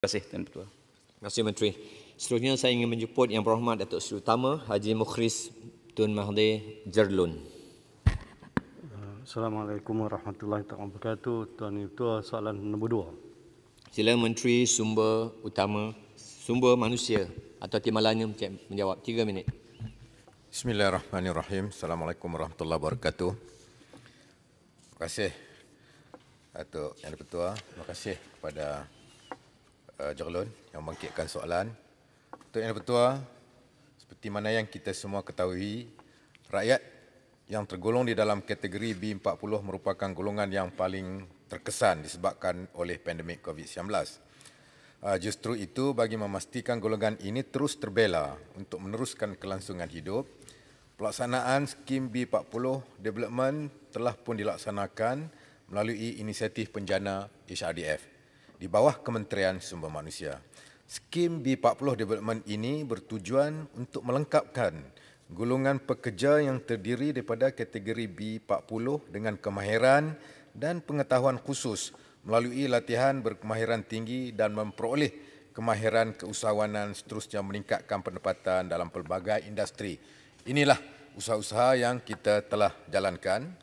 Terima kasih Tuan Ketua. Terima kasih Menteri. Selanjutnya saya ingin menjemput Yang Berhormat Datuk Seri Utama Haji Mukhris Tun Mahdi Jerlun. Assalamualaikum warahmatullahi wabarakatuh. Tuan Ketua, soalan nombor dua. Sila Menteri Sumber Utama, Sumber Manusia atau Timbalannya menjawab. Tiga minit. Bismillahirrahmanirrahim. Assalamualaikum warahmatullahi wabarakatuh. Terima kasih Datuk Yang Ketua. Terima kasih kepada uh, Jerlon yang membangkitkan soalan. Tuan Yang Pertua, seperti mana yang kita semua ketahui, rakyat yang tergolong di dalam kategori B40 merupakan golongan yang paling terkesan disebabkan oleh pandemik COVID-19. Uh, eh, justru itu bagi memastikan golongan ini terus terbela untuk meneruskan kelangsungan hidup, pelaksanaan skim B40 development telah pun dilaksanakan melalui inisiatif penjana HRDF di bawah Kementerian Sumber Manusia. Skim B40 Development ini bertujuan untuk melengkapkan gulungan pekerja yang terdiri daripada kategori B40 dengan kemahiran dan pengetahuan khusus melalui latihan berkemahiran tinggi dan memperoleh kemahiran keusahawanan seterusnya meningkatkan pendapatan dalam pelbagai industri. Inilah usaha-usaha yang kita telah jalankan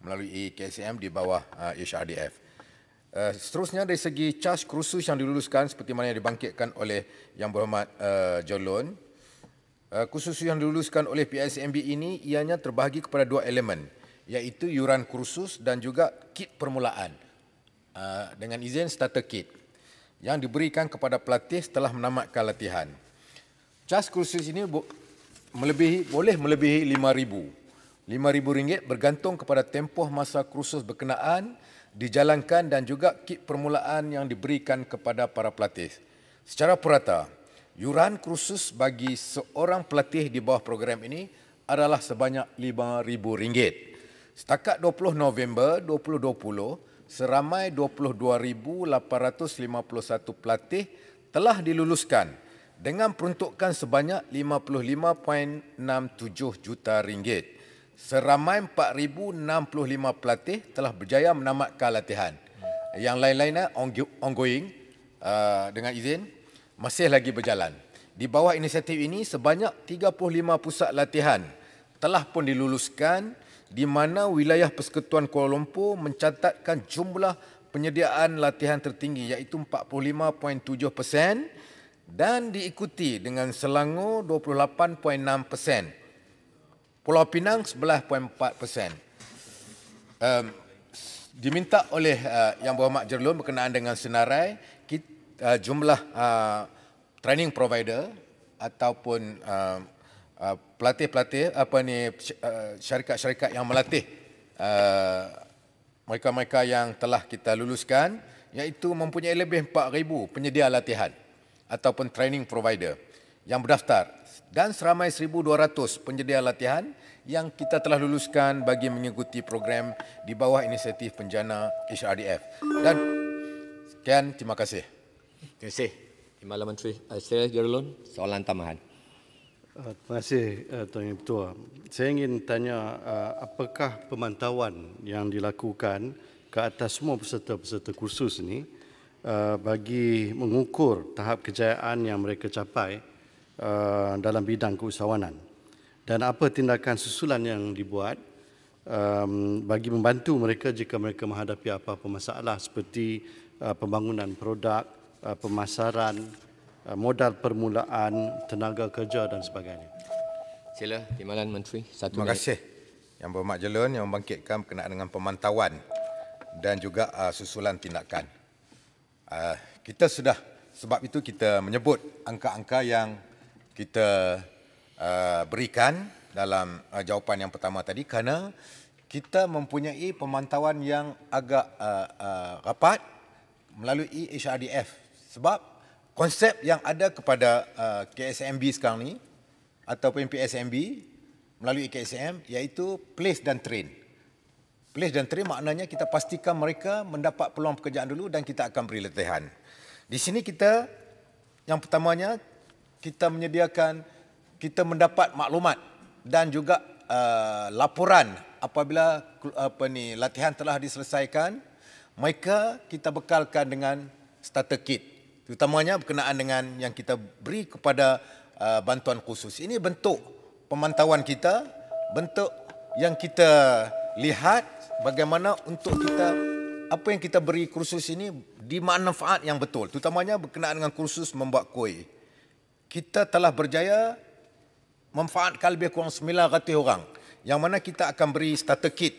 melalui KSM di bawah HRDF. Uh, Uh, seterusnya dari segi charge kursus yang diluluskan seperti mana yang dibangkitkan oleh Yang Berhormat uh, John Loan. Uh, eh, kursus yang diluluskan oleh PSMB ini ianya terbahagi kepada dua elemen iaitu yuran kursus dan juga kit permulaan uh, dengan izin starter kit yang diberikan kepada pelatih setelah menamatkan latihan. Cas kursus ini bo- melebihi, boleh melebihi RM5,000. RM5,000 bergantung kepada tempoh masa kursus berkenaan dijalankan dan juga kit permulaan yang diberikan kepada para pelatih. Secara purata, yuran kursus bagi seorang pelatih di bawah program ini adalah sebanyak RM5,000. Setakat 20 November 2020, seramai 22,851 pelatih telah diluluskan dengan peruntukan sebanyak 55.67 juta ringgit. Seramai 4,065 pelatih telah berjaya menamatkan latihan. Yang lain-lainnya ongoing uh, dengan izin masih lagi berjalan. Di bawah inisiatif ini sebanyak 35 pusat latihan telah pun diluluskan di mana wilayah Persekutuan Kuala Lumpur mencatatkan jumlah penyediaan latihan tertinggi iaitu 45.7% dan diikuti dengan Selangor 28.6%. Pulau Pinang 11.4 persen. Um, diminta oleh uh, Yang Berhormat Jerlun berkenaan dengan senarai kita, uh, eh, jumlah uh, training provider ataupun uh, uh, pelatih-pelatih apa ni syarikat-syarikat yang melatih uh, mereka-mereka yang telah kita luluskan iaitu mempunyai lebih 4000 penyedia latihan ataupun training provider yang berdaftar dan seramai 1,200 penyedia latihan yang kita telah luluskan bagi mengikuti program di bawah inisiatif penjana HRDF. Dan sekian, terima kasih. Terima kasih. Terima kasih, Menteri. Eh, saya, Gerlun, soalan tambahan. Eh, terima kasih, eh, Tuan Yang Ketua. Saya ingin tanya, apakah pemantauan yang dilakukan ke atas semua peserta-peserta kursus ini bagi mengukur tahap kejayaan yang mereka capai Uh, dalam bidang keusahawanan dan apa tindakan susulan yang dibuat um, bagi membantu mereka jika mereka menghadapi apa-apa masalah seperti uh, pembangunan produk, uh, pemasaran, uh, modal permulaan, tenaga kerja dan sebagainya. Sila, Timbalan Menteri. Satu Terima kasih yang berhormat jelun yang membangkitkan berkenaan dengan pemantauan dan juga uh, susulan tindakan. Uh, kita sudah sebab itu kita menyebut angka-angka yang kita uh, berikan dalam uh, jawapan yang pertama tadi kerana kita mempunyai pemantauan yang agak uh, uh, rapat melalui HRDF sebab konsep yang ada kepada uh, KSMB sekarang ni ataupun PSMB melalui KSM iaitu place dan train. Place dan train maknanya kita pastikan mereka mendapat peluang pekerjaan dulu dan kita akan beri letihan. Di sini kita yang pertamanya kita menyediakan kita mendapat maklumat dan juga uh, laporan apabila apa ni latihan telah diselesaikan mereka kita bekalkan dengan starter kit terutamanya berkenaan dengan yang kita beri kepada uh, bantuan khusus ini bentuk pemantauan kita bentuk yang kita lihat bagaimana untuk kita apa yang kita beri kursus ini dimanfaat yang betul terutamanya berkenaan dengan kursus membuat kuih kita telah berjaya memanfaatkan lebih kurang 900 orang yang mana kita akan beri starter kit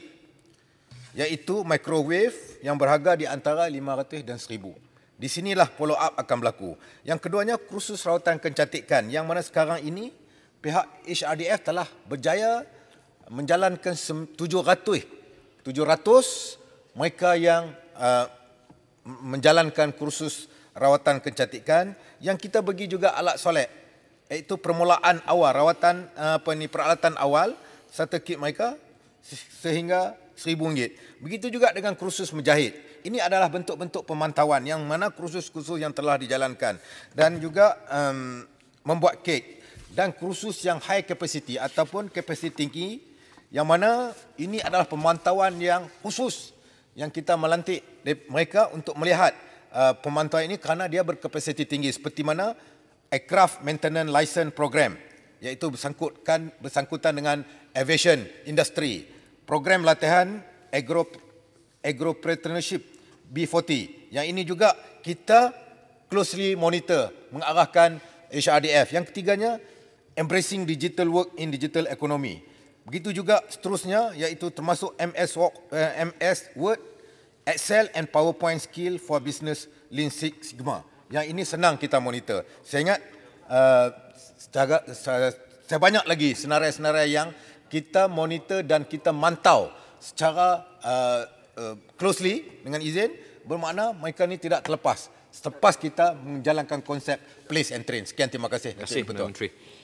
iaitu microwave yang berharga di antara 500 dan 1000. Di sinilah follow up akan berlaku. Yang keduanya kursus rawatan kecantikan yang mana sekarang ini pihak HRDF telah berjaya menjalankan 700 700 mereka yang uh, menjalankan kursus rawatan kecantikan yang kita bagi juga alat solek iaitu permulaan awal rawatan eh, apa ni peralatan awal satu kit mereka sehingga seribu ringgit. Begitu juga dengan kursus menjahit. Ini adalah bentuk-bentuk pemantauan yang mana kursus-kursus yang telah dijalankan dan juga um, membuat kek dan kursus yang high capacity ataupun capacity tinggi yang mana ini adalah pemantauan yang khusus yang kita melantik mereka untuk melihat uh, pemantauan ini kerana dia berkapasiti tinggi seperti mana aircraft maintenance license program iaitu bersangkutan bersangkutan dengan aviation industry program latihan agro Agropreneurship B40 yang ini juga kita closely monitor mengarahkan HRDF yang ketiganya embracing digital work in digital economy begitu juga seterusnya iaitu termasuk MS uh, word Excel and PowerPoint skill for business Lean Six Sigma. Yang ini senang kita monitor. Saya ingat uh, secara, secara, saya banyak lagi senarai-senarai yang kita monitor dan kita mantau secara uh, uh, closely dengan izin bermakna mereka ini tidak terlepas selepas kita menjalankan konsep place and train. Sekian terima kasih. Terima kasih,